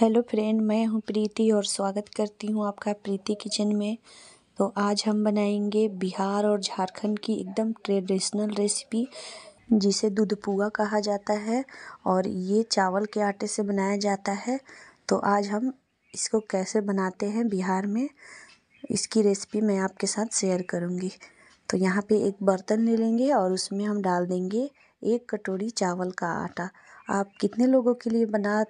hello friend मैं हूं प्रीति और स्वागत करती हूं आपका प्रीति किचन में तो आज हम बनाएंगे बिहार और झारखंड की एकदम ट्रेडिशनल रेसिपी जिसे दूधपुआ कहा जाता है और ये चावल के आटे से बनाया जाता है तो आज हम इसको कैसे बनाते हैं बिहार में इसकी रेसिपी मैं आपके साथ शेयर करूँगी तो यहाँ पे एक बर्तन ले लेंगे और उसमें हम डाल देंगे एक कटोरी चावल का आटा आप कितने लोगों के लिए बना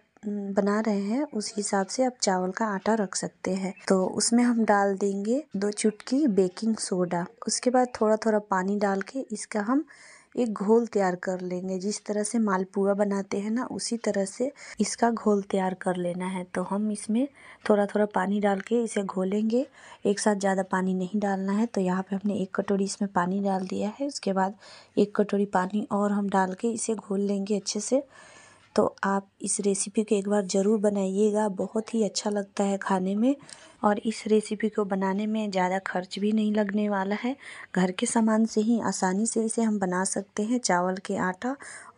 बना रहे हैं उस हिसाब से आप चावल का आटा रख सकते हैं तो उसमें हम डाल देंगे दो चुटकी बेकिंग सोडा उसके बाद थोड़ा थोड़ा पानी डाल के इसका हम एक घोल तैयार कर लेंगे जिस तरह से मालपुआ बनाते हैं ना उसी तरह से इसका घोल तैयार कर लेना है तो हम इसमें थोड़ा थोड़ा पानी डाल के इसे घोलेंगे एक साथ ज़्यादा पानी नहीं डालना है तो यहाँ पे हमने एक कटोरी इसमें पानी डाल दिया है उसके बाद एक कटोरी पानी और हम डाल के इसे घोल लेंगे अच्छे से तो आप इस रेसिपी को एक बार ज़रूर बनाइएगा बहुत ही अच्छा लगता है खाने में और इस रेसिपी को बनाने में ज़्यादा खर्च भी नहीं लगने वाला है घर के सामान से ही आसानी से इसे हम बना सकते हैं चावल के आटा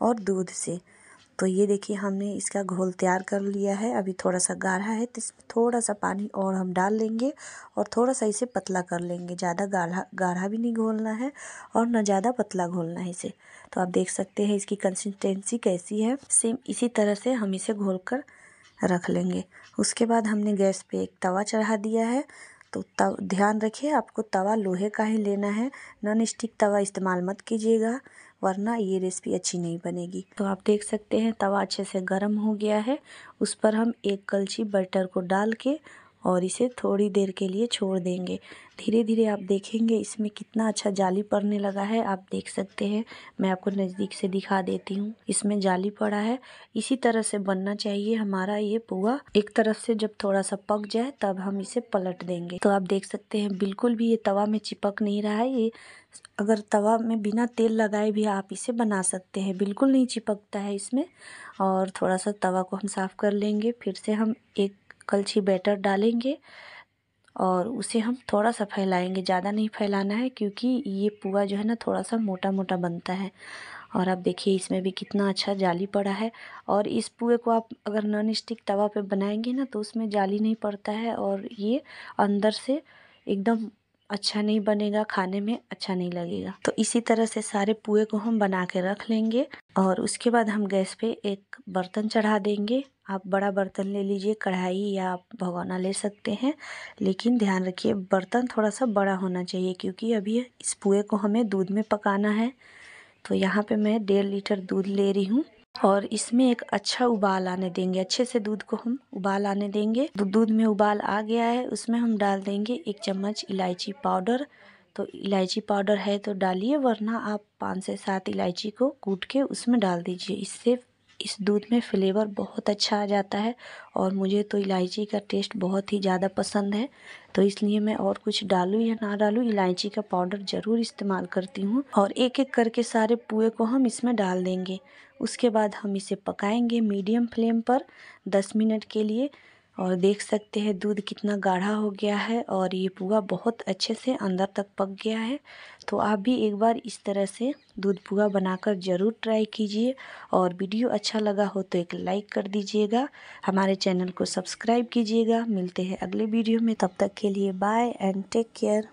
और दूध से तो ये देखिए हमने इसका घोल तैयार कर लिया है अभी थोड़ा सा गाढ़ा है तो इसमें थोड़ा सा पानी और हम डाल लेंगे और थोड़ा सा इसे पतला कर लेंगे ज़्यादा गाढ़ा गाढ़ा भी नहीं घोलना है और ना ज़्यादा पतला घोलना है इसे तो आप देख सकते हैं इसकी कंसिस्टेंसी कैसी है सेम इसी तरह से हम इसे घोल कर रख लेंगे उसके बाद हमने गैस पर एक तवा चढ़ा दिया है तो तव ध्यान रखिए आपको तवा लोहे का ही लेना है नॉन स्टिक तवा इस्तेमाल मत कीजिएगा वरना ये रेसिपी अच्छी नहीं बनेगी तो आप देख सकते हैं तवा अच्छे से गर्म हो गया है उस पर हम एक कलछी बटर को डाल के और इसे थोड़ी देर के लिए छोड़ देंगे धीरे धीरे आप देखेंगे इसमें कितना अच्छा जाली पड़ने लगा है आप देख सकते हैं मैं आपको नज़दीक से दिखा देती हूँ इसमें जाली पड़ा है इसी तरह से बनना चाहिए हमारा ये पुआ एक तरफ से जब थोड़ा सा पक जाए तब हम इसे पलट देंगे तो आप देख सकते हैं बिल्कुल भी ये तवा में चिपक नहीं रहा है ये अगर तवा में बिना तेल लगाए भी आप इसे बना सकते हैं बिल्कुल नहीं चिपकता है इसमें और थोड़ा सा तवा को हम साफ़ कर लेंगे फिर से हम एक कलछी बैटर डालेंगे और उसे हम थोड़ा सा फैलाएंगे ज़्यादा नहीं फैलाना है क्योंकि ये पुआ जो है ना थोड़ा सा मोटा मोटा बनता है और आप देखिए इसमें भी कितना अच्छा जाली पड़ा है और इस पुए को आप अगर नॉन स्टिक तवा पे बनाएंगे ना तो उसमें जाली नहीं पड़ता है और ये अंदर से एकदम अच्छा नहीं बनेगा खाने में अच्छा नहीं लगेगा तो इसी तरह से सारे पुए को हम बना के रख लेंगे और उसके बाद हम गैस पे एक बर्तन चढ़ा देंगे आप बड़ा बर्तन ले लीजिए कढ़ाई या आप भगोना ले सकते हैं लेकिन ध्यान रखिए बर्तन थोड़ा सा बड़ा होना चाहिए क्योंकि अभी इस पुए को हमें दूध में पकाना है तो यहाँ पर मैं डेढ़ लीटर दूध ले रही हूँ और इसमें एक अच्छा उबाल आने देंगे अच्छे से दूध को हम उबाल आने देंगे दूध में उबाल आ गया है उसमें हम डाल देंगे एक चम्मच इलायची पाउडर तो इलायची पाउडर है तो डालिए वरना आप पाँच से सात इलायची को कूट के उसमें डाल दीजिए इससे इस दूध में फ्लेवर बहुत अच्छा आ जाता है और मुझे तो इलायची का टेस्ट बहुत ही ज़्यादा पसंद है तो इसलिए मैं और कुछ डालूँ या ना डालूँ इलायची का पाउडर ज़रूर इस्तेमाल करती हूँ और एक एक करके सारे पुए को हम इसमें डाल देंगे उसके बाद हम इसे पकाएंगे मीडियम फ्लेम पर 10 मिनट के लिए और देख सकते हैं दूध कितना गाढ़ा हो गया है और ये पुआ बहुत अच्छे से अंदर तक पक गया है तो आप भी एक बार इस तरह से दूध पुआ बनाकर ज़रूर ट्राई कीजिए और वीडियो अच्छा लगा हो तो एक लाइक कर दीजिएगा हमारे चैनल को सब्सक्राइब कीजिएगा मिलते हैं अगले वीडियो में तब तक के लिए बाय एंड टेक केयर